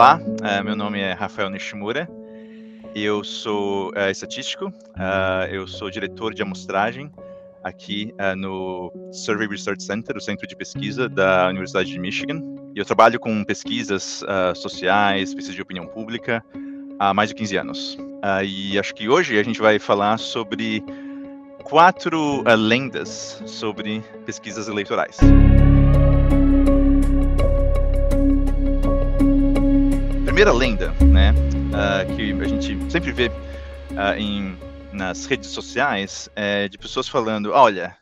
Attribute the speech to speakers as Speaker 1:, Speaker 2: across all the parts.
Speaker 1: Olá, é, meu nome é Rafael Nishimura, eu sou é, estatístico, é, eu sou diretor de amostragem aqui no Survey Research Center, o centro de pesquisa da Universidade de Michigan. E eu trabalho com pesquisas sociais, pesquisa de opinião pública, há mais de 15 anos. e acho que hoje a gente vai falar sobre quatro lendas sobre pesquisas eleitorais. primeira lenda, né, uh, que a gente sempre vê uh, em, nas redes sociais, é de pessoas falando, olha,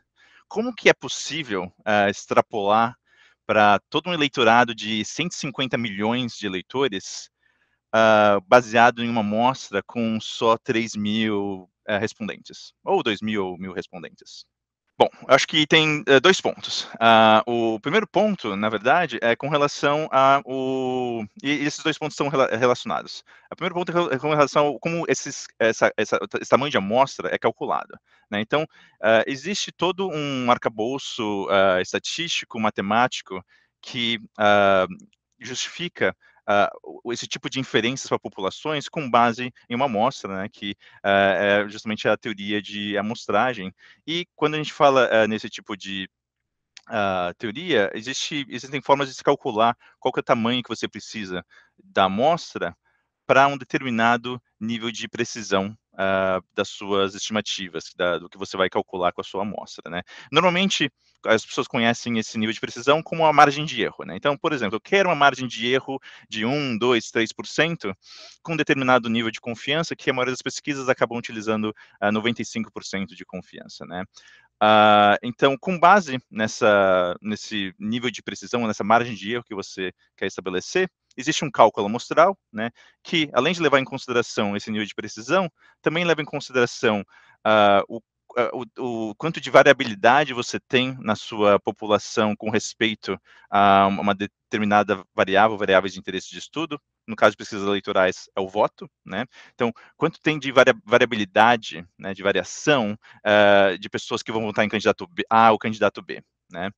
Speaker 1: como que é possível uh, extrapolar para todo um eleitorado de 150 milhões de eleitores baseado em uma amostra com só 3 mil eh, respondentes, ou 2 mil, mil respondentes, Bom, acho que tem é, dois pontos. Uh, o primeiro ponto, na verdade, é com relação a o e esses dois pontos estão rela relacionados. O primeiro ponto é, é com relação a como esses, essa, essa, esse tamanho de amostra é calculado. Né? Então, uh, existe todo um arcabouço uh, estatístico, matemático, que justifica uh, esse tipo de inferências para populações com base em uma amostra, né, que uh, é justamente a teoria de amostragem. E quando a gente fala uh, nesse tipo de Uh, teoria, existe, existem formas de se calcular qual é o tamanho que você precisa da amostra para um determinado nível de precisão uh, das suas estimativas, da, do que você vai calcular com a sua amostra. Né? Normalmente, as pessoas conhecem esse nível de precisão como a margem de erro. Né? Então, por exemplo, eu quero uma margem de erro de 1, 2, 3%, com um determinado nível de confiança, que a maioria das pesquisas acabam utilizando uh, ah, 95% de confiança. Né? Uh, então, com base nessa, nesse nível de precisão, nessa margem de erro que você quer estabelecer, existe um cálculo amostral, né, que além de levar em consideração esse nível de precisão, também leva em consideração uh, o ah, o, o, quanto de variabilidade você tem na sua população com respeito a uma determinada variável, variáveis de interesse de estudo, no caso de pesquisas eleitorais é o voto, né? Então, quanto tem de variabilidade, né, de variação uh, de pessoas que vão votar em candidato A ou candidato B, né?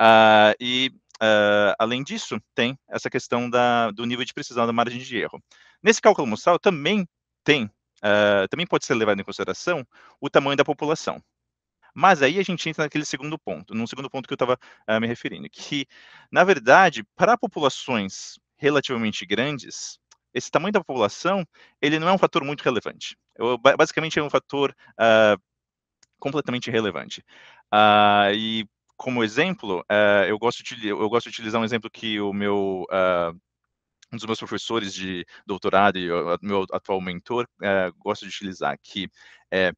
Speaker 1: Uh, e Uh, além disso, tem essa questão da, do nível de precisão da margem de erro. Nesse cálculo mostral também tem, uh, também pode ser levado em consideração o tamanho da população. Mas aí a gente entra naquele segundo ponto, num segundo ponto que eu estava uh, ah, me referindo, que, na verdade, para populações relativamente grandes, esse tamanho da população, ele não é um fator muito relevante. Eu, basicamente, é um fator completamente irrelevante. Uh, e como exemplo, uh, eu, gosto de, eu gosto de utilizar um exemplo que o meu uh, um dos meus professores de doutorado e o meu atual mentor uh, gosta de utilizar, que é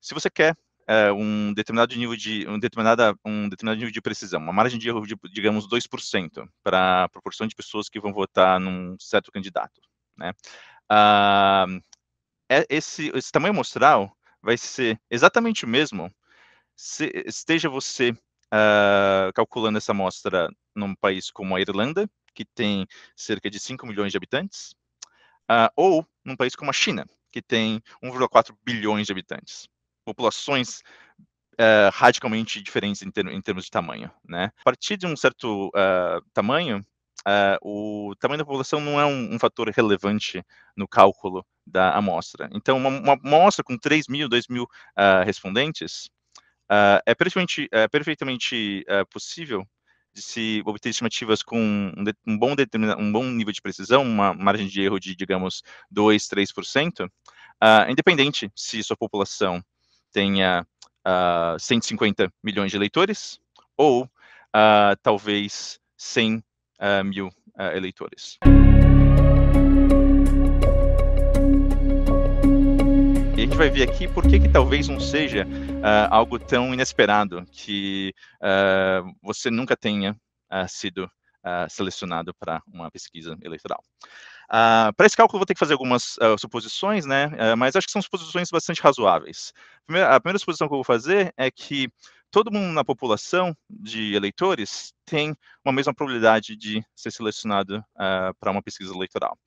Speaker 1: se você quer uh, um determinado nível de um determinada um determinado nível de precisão, uma margem de erro de digamos 2% para a proporção de pessoas que vão votar num certo candidato, né? Uh, esse esse tamanho amostral vai ser exatamente o mesmo se esteja você uh, calculando essa amostra num país como a Irlanda, que tem cerca de 5 milhões de habitantes, uh, ou num país como a China, que tem 1,4 bilhões de habitantes. Populações uh, radicalmente diferentes em, ter em, termos de tamanho. Né? A partir de um certo tamanho, o tamanho da população não é um, um fator relevante no cálculo da amostra. Então, uma, uma amostra com 3 mil, 2 mil uh, respondentes Uh, é perfeitamente, é perfeitamente uh, possível de se obter estimativas com um, um bom, um bom nível de precisão, uma margem de erro de, digamos, 2, 3%, uh, independente se sua população tenha uh, ah, 150 milhões de eleitores ou ah, talvez 100 mil eleitores. gente vai ver aqui por que, que talvez não seja uh, algo tão inesperado que uh, você nunca tenha uh, sido selecionado para uma pesquisa eleitoral. Uh, para esse cálculo, eu vou ter que fazer algumas uh, suposições, né? Uh, mas acho que são suposições bastante razoáveis. Primeira, a primeira suposição que eu vou fazer é que todo mundo na população de eleitores tem uma mesma probabilidade de ser selecionado para uma pesquisa eleitoral.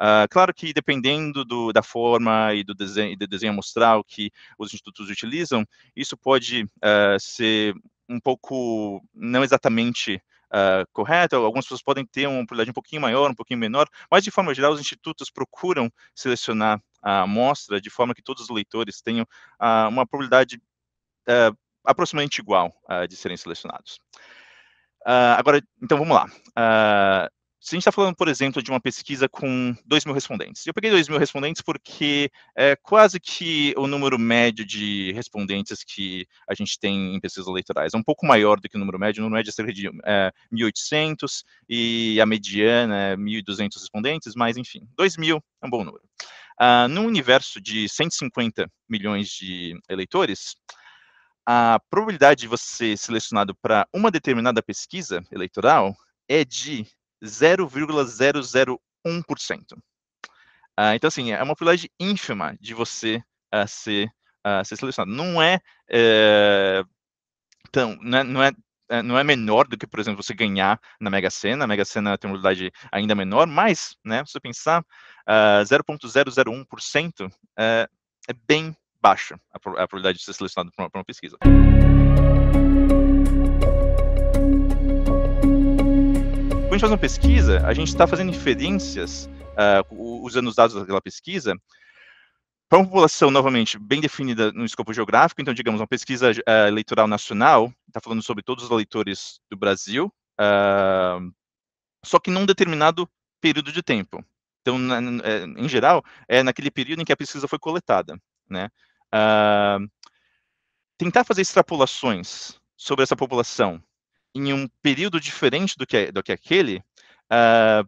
Speaker 1: Uh, claro que dependendo do, da forma e do desenho, do desenho amostral que os institutos utilizam, isso pode uh, ser um pouco não exatamente Uh, algumas pessoas podem ter uma probabilidade um pouquinho maior, um pouquinho menor, mas de forma geral os institutos procuram selecionar a amostra de forma que todos os leitores tenham uh, uma probabilidade uh, aproximadamente igual de serem selecionados. agora, então vamos lá se a gente está falando, por exemplo, de uma pesquisa com 2 mil respondentes, eu peguei 2 mil respondentes porque é quase que o número médio de respondentes que a gente tem em pesquisas eleitorais. É um pouco maior do que o número médio, o número médio é cerca de é, 1.800 e a mediana é 1.200 respondentes, mas enfim, 2 mil é um bom número. Uh, num universo de 150 milhões de eleitores, a probabilidade de você ser selecionado para uma determinada pesquisa eleitoral é de 0,001%. Uh, ah, então, assim, é uma probabilidade ínfima de você uh, ser, uh, ser selecionado. Não é, é tão, não é, não é eh, não é menor do que, por exemplo, você ganhar na Mega Sena. A Mega Sena tem uma probabilidade ainda menor, mas, né, se você pensar, uh, 0,001% uh, é bem baixa a, probabilidade de ser selecionado para uma, para uma pesquisa. a gente faz uma pesquisa, a gente está fazendo inferências, uh, usando os dados daquela pesquisa, para uma população, novamente, bem definida no escopo geográfico, então, digamos, uma pesquisa uh, eleitoral nacional, está falando sobre todos os eleitores do Brasil, uh, só que num determinado período de tempo. Então, na, é, em geral, é naquele período em que a pesquisa foi coletada. Né? Uh, tentar fazer extrapolações sobre essa população em um período diferente do que, do que aquele, uh,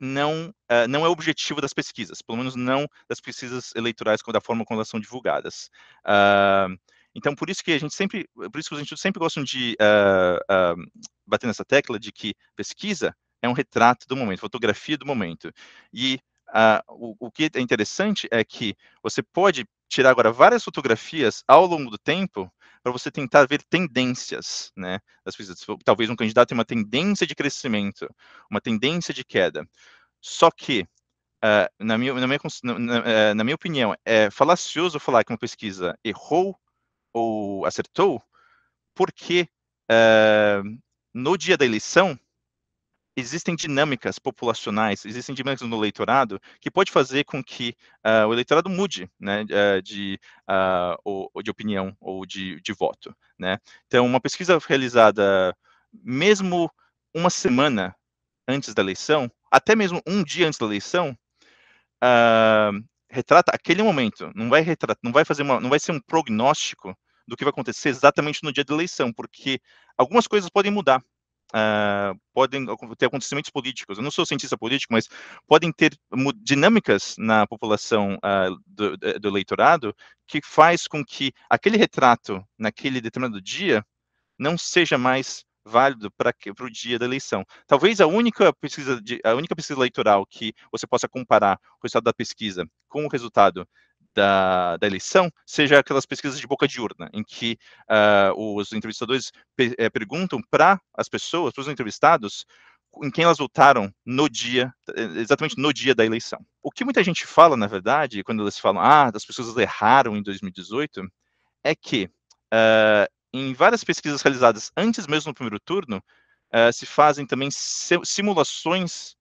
Speaker 1: não, uh, não é objetivo das pesquisas, pelo menos não das pesquisas eleitorais da forma como elas são divulgadas. Uh, então, por isso que a gente sempre, por isso que os institutos sempre gostam de uh, uh, bater nessa tecla de que pesquisa é um retrato do momento, fotografia do momento. E uh, o, o, que é interessante é que você pode tirar agora várias fotografias ao longo do tempo para você tentar ver tendências, né, das coisas. Talvez um candidato tenha uma tendência de crescimento, uma tendência de queda. Só que uh, na, minha, na, minha, na, eh, na minha opinião, é falacioso falar que uma pesquisa errou ou acertou, porque uh, no dia da eleição existem dinâmicas populacionais, existem dinâmicas no eleitorado que pode fazer com que uh, o eleitorado mude né, de, uh, ah, ah, ou, de opinião ou de, de voto. Né? Então, uma pesquisa realizada mesmo uma semana antes da eleição, até mesmo um dia antes da eleição, uh, retrata aquele momento. Não vai retratar, não vai fazer uma, não vai ser um prognóstico do que vai acontecer exatamente no dia da eleição, porque algumas coisas podem mudar uh, podem ter acontecimentos políticos. Eu não sou cientista político, mas podem ter dinâmicas na população uh, do, do, eleitorado que faz com que aquele retrato naquele determinado dia não seja mais válido para o dia da eleição. Talvez a única pesquisa de, a única pesquisa eleitoral que você possa comparar o resultado da pesquisa com o resultado da, da, eleição seja aquelas pesquisas de boca de urna, em que uh, os entrevistadores pe é, perguntam para as pessoas, para os entrevistados, em quem elas votaram no dia, eh, exatamente no dia da eleição. O que muita gente fala, na verdade, quando elas falam, ah, as pessoas erraram em 2018, é que uh, em várias pesquisas realizadas antes mesmo do primeiro turno, uh, se fazem também simulações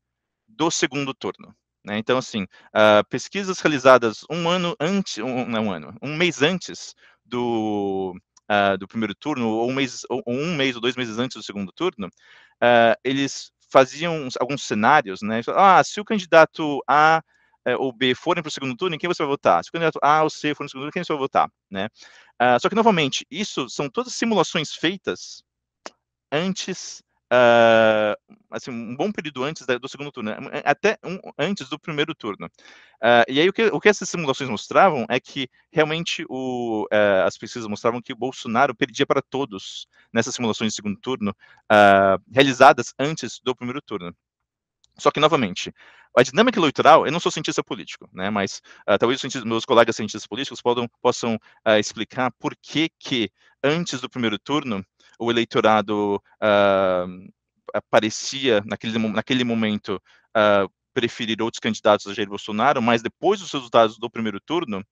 Speaker 1: do segundo turno. Né? Então, assim, uh, pesquisas realizadas um ano antes, um, não um ano, um mês antes do, uh, do primeiro turno, ou um, mês, ou um mês ou dois meses antes do segundo turno, uh, eles faziam alguns cenários, né? Ah, se o candidato A eh, ou B forem para o segundo turno, em quem você vai votar? Se o candidato A ou C forem para o segundo turno, quem você vai votar? Né? só que, novamente, isso são todas simulações feitas antes uh, assim, um bom período antes da, do segundo turno, né? é, até um, antes do primeiro turno. Uh, e aí o que, o que, essas simulações mostravam é que realmente o, uh, as pesquisas mostravam que o Bolsonaro perdia para todos nessas simulações de segundo turno ah, realizadas antes do primeiro turno. Só que, novamente, a dinâmica eleitoral, eu não sou cientista político, né, mas uh, talvez os meus colegas cientistas políticos podam, possam uh, explicar por que que antes do primeiro turno o eleitorado uh, ah, parecia, naquele, naquele momento, uh, preferir outros candidatos a Jair Bolsonaro, mas depois dos resultados do primeiro turno,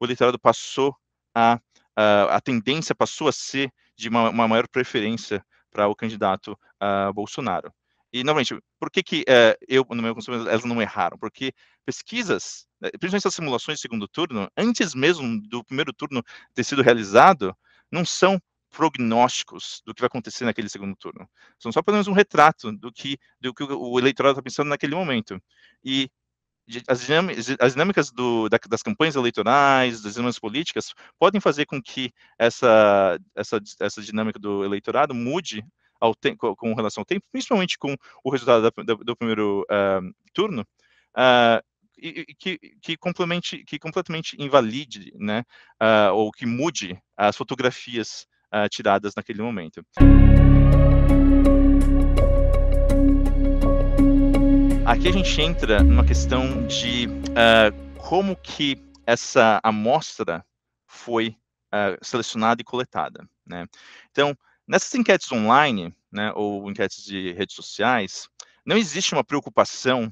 Speaker 1: o eleitorado passou a. Uh, a tendência passou a ser de uma, uma maior preferência para o candidato uh, Bolsonaro. E, novamente, por que, que uh, eu, no meu conceito, elas não erraram? Porque pesquisas, né, principalmente as simulações de segundo turno, antes mesmo do primeiro turno ter sido realizado, não são prognósticos do que vai acontecer naquele segundo turno. São só pelo menos um retrato do que, do que o eleitorado está pensando naquele momento. E as dinâmicas, as dinâmicas do, da, das campanhas eleitorais, das dinâmicas políticas, podem fazer com que essa, essa, essa dinâmica do eleitorado mude ao com relação ao tempo, principalmente com o resultado da, da, do primeiro uh, turno, uh, e, e que, que, complemente, que completamente invalide, né, uh, ou que mude as fotografias uh, tiradas naquele momento. Aqui a gente entra numa questão de uh, como que essa amostra foi uh, selecionada e coletada. Né? Então, nessas enquetes online, né, ou enquetes de redes sociais, não existe uma preocupação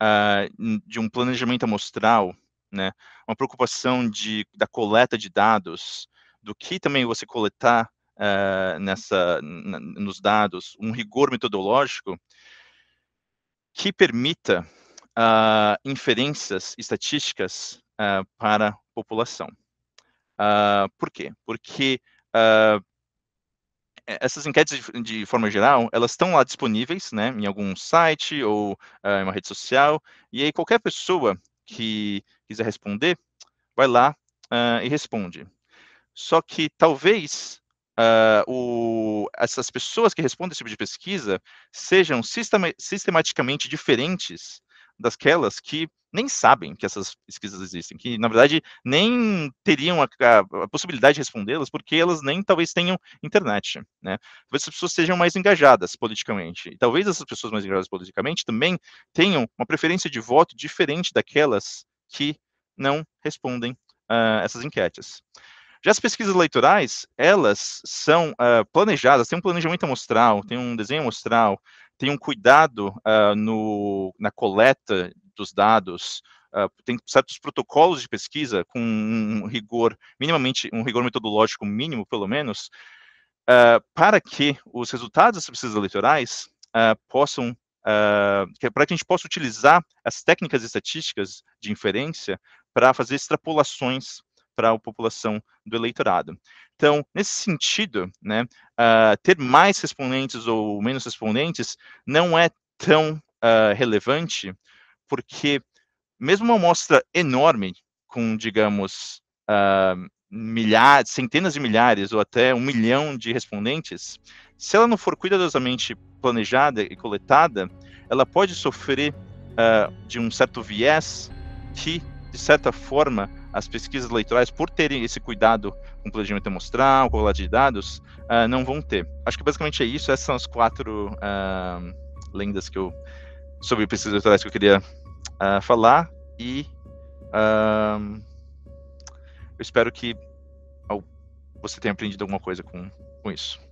Speaker 1: uh, de um planejamento amostral, né, uma preocupação de, da coleta de dados, do que também você coletar uh, nessa, nos dados, um rigor metodológico que permita uh, inferências estatísticas uh, para a população. Ah, por quê? Porque essas enquetes, de, de, forma geral, elas estão lá disponíveis, né, em algum site ou em uma rede social, e aí qualquer pessoa que quiser responder, vai lá e responde. Só que talvez uh, o, essas pessoas que respondem esse tipo de pesquisa sejam sistema, sistematicamente diferentes daquelas que nem sabem que essas pesquisas existem, que na verdade nem teriam a, a, a possibilidade de respondê-las, porque elas nem talvez tenham internet, né? Talvez essas pessoas sejam mais engajadas politicamente, e talvez essas pessoas mais engajadas politicamente também tenham uma preferência de voto diferente daquelas que não respondem uh, essas enquetes. Já as pesquisas eleitorais, elas são uh, planejadas, tem um planejamento amostral, tem um desenho amostral, tem um cuidado uh, no, na coleta dos dados, uh, tem certos protocolos de pesquisa com um rigor, minimamente, um rigor metodológico mínimo, pelo menos, para que os resultados das pesquisas eleitorais possam Uh, para que a gente possa utilizar as técnicas estatísticas de inferência para fazer extrapolações para a população do eleitorado. Então, nesse sentido, né, uh, ter mais respondentes ou menos respondentes não é tão uh, relevante, porque mesmo uma amostra enorme, com, digamos, uh, ah, milhares, centenas de milhares ou até um milhão de respondentes, se ela não for cuidadosamente planejada e coletada, ela pode sofrer uh, de um certo viés que, de certa forma, as pesquisas eleitorais, por terem esse cuidado com o planejamento amostral, com o de dados, uh, não vão ter. Acho que basicamente é isso. Essas são as quatro uh, lendas que eu sobre pesquisas eleitorais que eu queria uh, falar e eu espero que você tenha aprendido alguma coisa com, com isso.